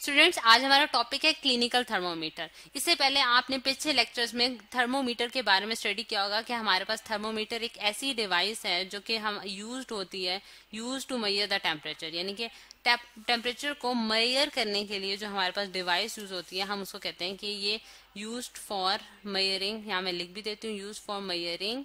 students आज हमारा topic है क्लिनिकल थर्मोमीटर इससे पहले आपने पिछले लेक्चर्स में थर्मोमीटर के बारे में स्टडी किया होगा कि हमारे पास थर्मोमीटर एक ऐसी डिवाइस है जो कि हम यूज होती है use to measure the temperature यानी कि टेम्परेचर को मैयर करने के लिए जो हमारे पास डिवाइस यूज होती है हम उसको कहते हैं कि ये यूज फॉर मैयरिंग यहाँ मैं लिख भी देती हूँ use for measuring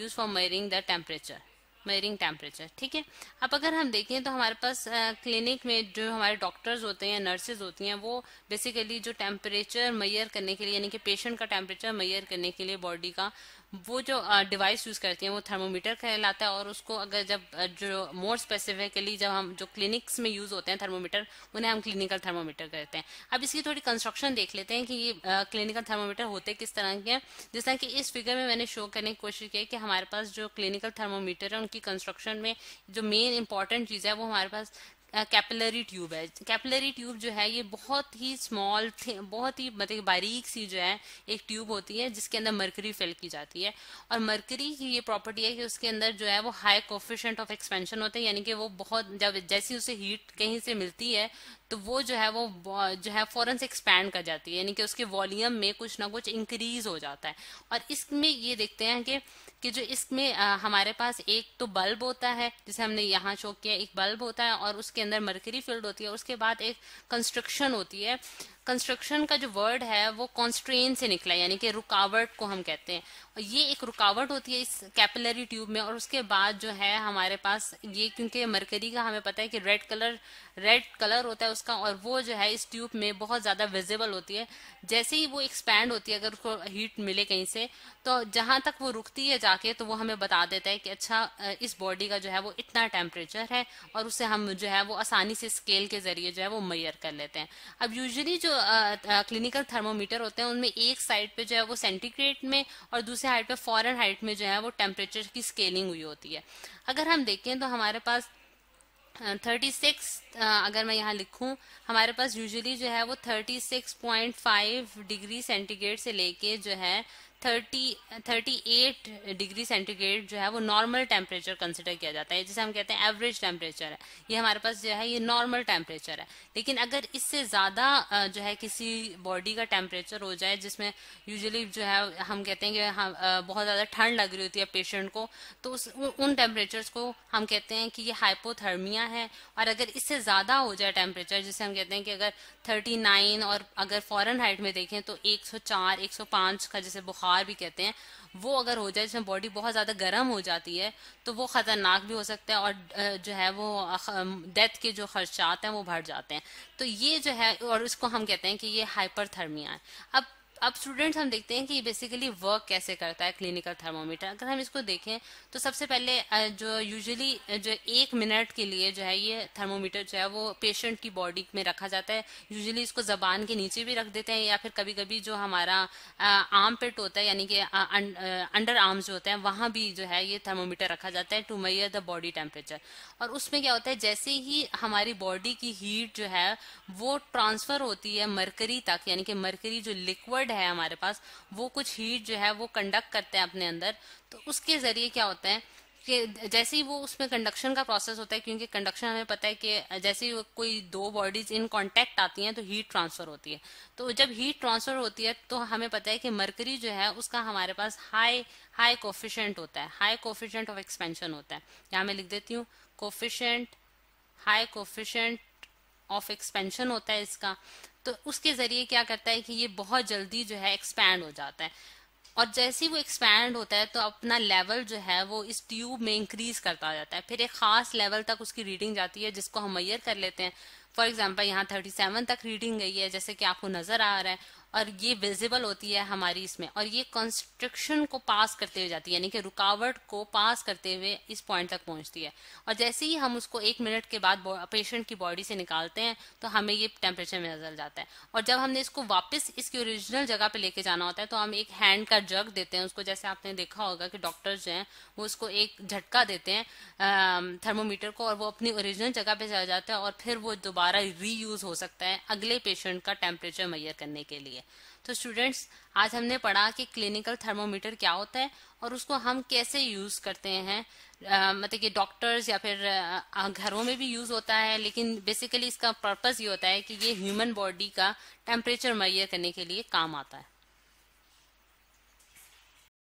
use for measuring the temperature measuring temperature ठीक है अब अगर हम देखें तो हमारे पास क्लिनिक में जो हमारे डॉक्टर्स होते हैं नर्सेज होती हैं वो बेसिकली जो टेम्परेचर मैयर करने के लिए यानी कि पेशेंट का टेम्परेचर मैयर करने के लिए बॉडी का वो जो डिवाइस यूज करती है वो थर्मोमीटर कहलाता है और उसको अगर जब जो मोर स्पेसिफिकली जब हम जो क्लिनिक्स में यूज होते हैं थर्मोमीटर उन्हें हम क्लिनिकल थर्मोमीटर कहते हैं अब इसकी थोड़ी कंस्ट्रक्शन देख लेते हैं कि ये क्लिनिकल थर्मोमीटर होते किस तरह के हैं जिस तरह की इस फिगर में मैंने शो करने की कोशिश की है कि हमारे पास जो क्लिनिकल थर्मोमीटर है उनकी कंस्ट्रक्शन में जो मेन इंपॉर्टेंट चीज़ है वो हमारे पास कैपिलरी ट्यूब है कैपिलरी ट्यूब जो है ये बहुत ही स्मॉल बहुत ही मतलब बारीक सी जो है एक ट्यूब होती है जिसके अंदर मरकरी फिल की जाती है और मरकरी की ये प्रॉपर्टी है कि उसके अंदर जो है वो हाई कोफिशेंट ऑफ एक्सपेंशन होते हैं यानी कि वो बहुत जब जैसी उसे हीट कहीं से मिलती है तो वो जो है वो जो है फ़ौरन से एक्सपैंड कर जाती है यानी कि उसके वॉल्यूम में कुछ ना कुछ इंक्रीज हो जाता है और इसमें ये देखते हैं कि कि जो इसमें हमारे पास एक तो बल्ब होता है जिसे हमने यहाँ शो किया एक बल्ब होता है और उसके अंदर मरकरी फील्ड होती है उसके बाद एक कंस्ट्रक्शन होती है कंस्ट्रक्शन का जो वर्ड है वो कॉन्स्ट्रेन से निकला यानी कि रुकावट को हम कहते हैं और ये एक रुकावट होती है इस कैपिलरी ट्यूब में और उसके बाद जो है हमारे पास ये क्योंकि मरकरी का हमें पता है कि रेड कलर रेड कलर होता है उसका और वो जो है इस ट्यूब में बहुत ज़्यादा विजिबल होती है जैसे ही वो एक्सपैंड होती है अगर उसको हीट मिले कहीं से तो जहाँ तक वो रुकती है जाके तो वो हमें बता देता है कि अच्छा इस बॉडी का जो है वो इतना टेम्परेचर है और उसे हम जो है वो आसानी से स्केल के जरिए जो है वो मैयर कर लेते हैं अब यूजली जो क्लिनिकल थर्मोमीटर होते हैं उनमें एक साइड पे जो है वो सेंटीग्रेड में और दूसरे हाइट पे फॉरन हाइट में जो है वो टेम्परेचर की स्केलिंग हुई होती है अगर हम देखें तो हमारे पास थर्टी सिक्स अगर मैं यहाँ लिखूँ हमारे पास यूजुअली जो है वो thirty six point five degree centigrade से लेके जो है thirty thirty eight degree centigrade जो है वो नॉर्मल टेम्परेचर कंसिडर किया जाता है जिसे हम कहते हैं एवरेज टेम्परेचर है ये हमारे पास जो है ये नॉर्मल टेम्परेचर है लेकिन अगर इससे ज़्यादा जो है किसी बॉडी का टेम्परेचर हो जाए जिसमें यूजुअली जो है हम कहते हैं कि हम बहुत ज़्यादा ठंड लग रही होती है पेशेंट को तो उस उन टेम्परेचर्स को हम कहते हैं कि ये हाइपोथर्मिया है और अगर इससे ज़्यादा हो जाए टेम्परेचर जिसे हम कहते हैं कि अगर थर्टी नाइन और अगर फॉरन हाइट में देखें तो एक सौ चार एक सौ पांच का जैसे बुखार बुखार भी कहते हैं वो अगर हो जाए जिसमें बॉडी बहुत ज़्यादा गर्म हो जाती है तो वो ख़तरनाक भी हो सकता है और जो है वो डेथ के जो खर्चात हैं वो बढ़ जाते हैं तो ये जो है और उसको हम कहते हैं कि ये हाइपरथर्मिया है अब अब स्टूडेंट्स हम देखते हैं कि बेसिकली वर्क कैसे करता है क्लिनिकल थर्मोमीटर अगर हम इसको देखें तो सबसे पहले जो यूजुअली जो एक मिनट के लिए जो है ये थर्मोमीटर जो है वो पेशेंट की बॉडी में रखा जाता है यूजुअली इसको जबान के नीचे भी रख देते हैं या फिर कभी कभी जो हमारा आर्म पेट होता है यानी कि अंडर आर्म जो होते हैं वहाँ भी जो है ये थर्मोमीटर रखा जाता है to measure the body temperature और उसमें क्या होता है जैसे ही हमारी बॉडी की हीट जो है वो ट्रांसफर होती है मरकरी तक यानी कि मरकरी जो लिक्विड ब्लड है हमारे पास वो कुछ हीट जो है वो कंडक्ट करते हैं अपने अंदर तो उसके जरिए क्या होता है कि जैसे ही वो उसमें कंडक्शन का प्रोसेस होता है क्योंकि कंडक्शन हमें पता है कि जैसे ही कोई दो बॉडीज इन कांटेक्ट आती हैं तो हीट ट्रांसफर होती है तो जब हीट ट्रांसफर होती है तो हमें पता है कि मरकरी जो है उसका हमारे पास हाई हाई कोफिशेंट होता है हाई कोफिशेंट ऑफ एक्सपेंशन होता है यहाँ मैं लिख देती हूँ coefficient high coefficient of expansion होता है इसका तो उसके ज़रिए क्या करता है कि ये बहुत जल्दी जो है एक्सपैंड हो जाता है और जैसे ही वो एक्सपैंड होता है तो अपना लेवल जो है वो इस ट्यूब में इंक्रीज करता जाता है फिर एक ख़ास लेवल तक उसकी रीडिंग जाती है जिसको हम मैयर कर लेते हैं फॉर एग्जाम्पल यहाँ थर्टी सेवन तक रीडिंग गई है जैसे कि आपको नज़र आ रहा है और ये विजिबल होती है हमारी इसमें और ये कंस्ट्रक्शन को पास करते हुए जाती है यानी कि रुकावट को पास करते हुए इस पॉइंट तक पहुंचती है और जैसे ही हम उसको एक मिनट के बाद पेशेंट की बॉडी से निकालते हैं तो हमें ये टेम्परेचर में नजर जाता है और जब हमने इसको वापस इसकी ओरिजिनल जगह पे लेके जाना होता है तो हम एक हैंड का जग देते हैं उसको जैसे आपने देखा होगा कि डॉक्टर्स जो हैं वो उसको एक झटका देते हैं थर्मोमीटर को और वो अपनी ओरिजिनल जगह पे चला जाता है और फिर वो दोबारा रीयूज हो सकता है अगले पेशेंट का टेम्परेचर मैयर करने के लिए है तो स्टूडेंट्स आज हमने पढ़ा कि क्लिनिकल थर्मोमीटर क्या होता है और उसको हम कैसे यूज़ करते हैं मतलब कि डॉक्टर्स या फिर घरों में भी यूज़ होता है लेकिन बेसिकली इसका पर्पज़ ये होता है कि ये ह्यूमन बॉडी का टेम्परेचर मैयर करने के लिए काम आता है